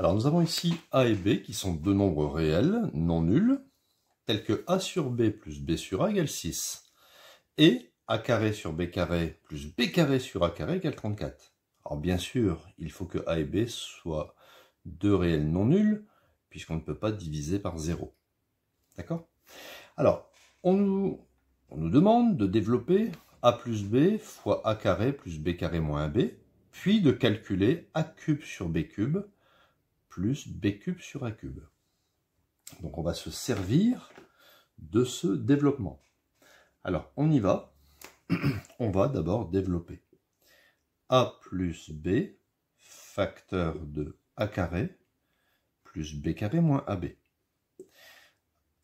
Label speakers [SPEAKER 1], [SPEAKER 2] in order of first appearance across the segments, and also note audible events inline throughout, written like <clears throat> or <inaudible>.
[SPEAKER 1] Alors nous avons ici A et B qui sont deux nombres réels, non nuls, tels que A sur B plus B sur A égale 6, et A carré sur B carré plus B carré sur A carré égale 34. Alors bien sûr, il faut que A et B soient deux réels non nuls, puisqu'on ne peut pas diviser par 0. D'accord Alors, on nous, demande de développer A plus B fois A carré plus B carré moins 1B, puis de calculer A cube sur B cube, plus b cube sur a cube. Donc on va se servir de ce développement. Alors on y va. <clears throat> On va d'abord développer a plus b facteur de a carré plus b carré moins ab.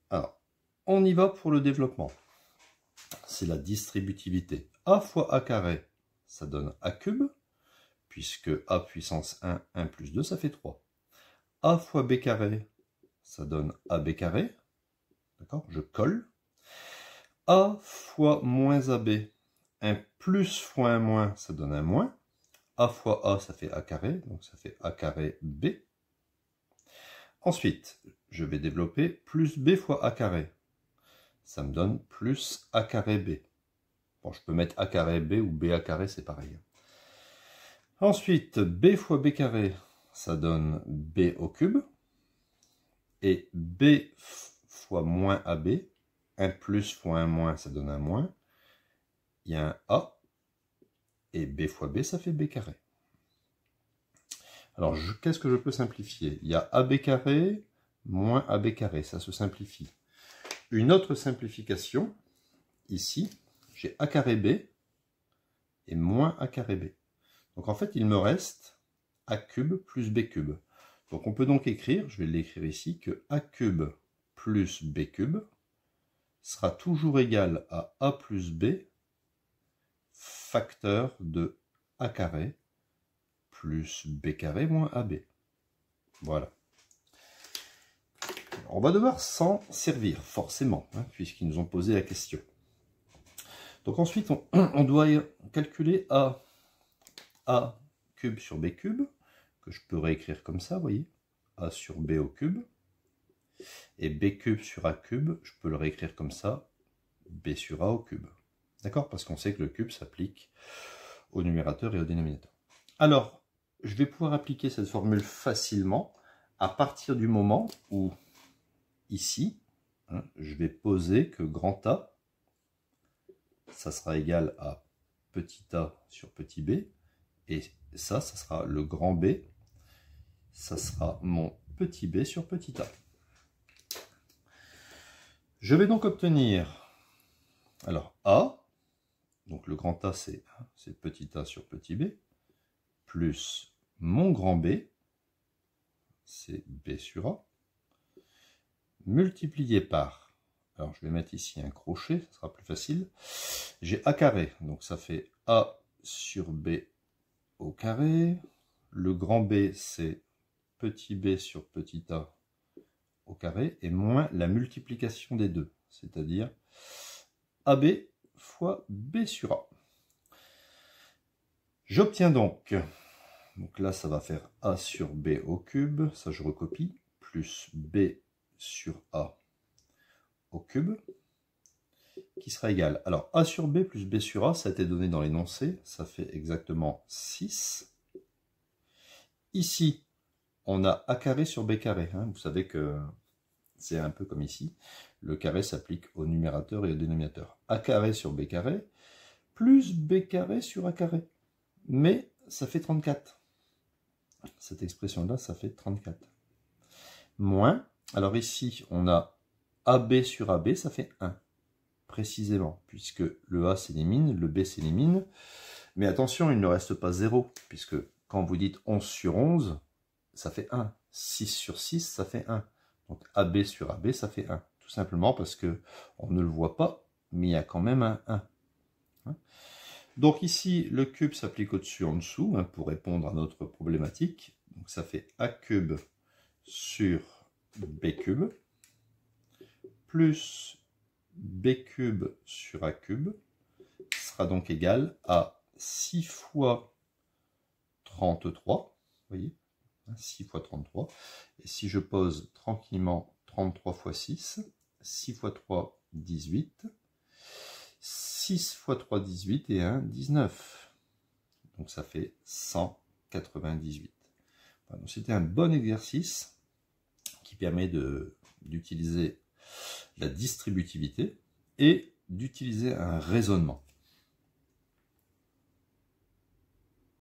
[SPEAKER 1] Alors on y va pour le développement. C'est la distributivité. a fois a carré, ça donne a cube, puisque a puissance 1, 1 plus 2, ça fait 3 a fois b carré, ça donne ab carré. D'accord Je colle. a fois moins ab. Un plus fois un moins, ça donne un moins. a fois a, ça fait a carré. Donc ça fait a carré b. Ensuite, je vais développer plus b fois a carré. Ça me donne plus a carré b. Bon, je peux mettre a carré b ou b a carré, c'est pareil. Ensuite, b fois b carré, ça donne b au cube. Et b fois moins AB, un plus fois un moins, ça donne un moins. Il y a un A, et B fois B, ça fait B carré. Alors, qu'est-ce que je peux simplifier Il y a AB carré moins AB carré, ça se simplifie. Une autre simplification, ici, j'ai A carré B et moins A carré B. Donc en fait, il me reste a cube plus b cube. Donc on peut donc écrire, je vais l'écrire ici, que a cube plus b cube sera toujours égal à a plus b facteur de a carré plus b carré moins ab. Voilà. on va devoir s'en servir, forcément, hein, puisqu'ils nous ont posé la question. Donc ensuite, on, <clears throat> on doit calculer a, a cube sur b cube que je peux réécrire comme ça, vous voyez. A sur B au cube. Et B cube sur A cube, je peux le réécrire comme ça. B sur A au cube. D'accord Parce qu'on sait que le cube s'applique au numérateur et au dénominateur. Alors, je vais pouvoir appliquer cette formule facilement à partir du moment où, ici, hein, je vais poser que grand A, ça sera égal à petit a sur petit b, et ça, ça sera le grand B ça sera mon petit b sur petit a. Je vais donc obtenir, alors a, donc le grand A c'est petit a sur petit b, plus mon grand B, c'est B sur A, multiplié par, alors je vais mettre ici un crochet, ça sera plus facile, j'ai A carré, donc ça fait A sur B au carré, le grand B c'est petit b sur petit a au carré et moins la multiplication des deux, c'est-à-dire AB fois B sur A. J'obtiens donc, donc là ça va faire A sur B au cube, ça je recopie, plus B sur A au cube, qui sera égal. Alors A sur B plus B sur A, ça a été donné dans l'énoncé, ça fait exactement 6. Ici, on a A carré sur B carré. Hein. Vous savez que c'est un peu comme ici. Le carré s'applique au numérateur et au dénominateur. A carré sur B carré, plus B carré sur A carré. Mais ça fait 34. Cette expression-là, ça fait 34. Moins, alors ici, on a AB sur AB, ça fait 1. Précisément, puisque le A s'élimine, le B s'élimine. Mais attention, il ne reste pas 0, puisque quand vous dites 11 sur 11, ça fait 1. 6 sur 6, ça fait 1. Donc AB sur AB, ça fait 1. Tout simplement parce que on ne le voit pas, mais il y a quand même un 1. Hein? Donc ici, le cube s'applique au-dessus, en dessous, hein, pour répondre à notre problématique. Donc ça fait A cube sur B cube, plus B cube sur A cube, sera donc égal à 6 fois 33, vous voyez, 6 x 33. Et si je pose tranquillement 33 x 6, 6 x 3, 18. 6 x 3, 18 et 1, 19. Donc ça fait 198. C'était un bon exercice qui permet d'utiliser la distributivité et d'utiliser un raisonnement.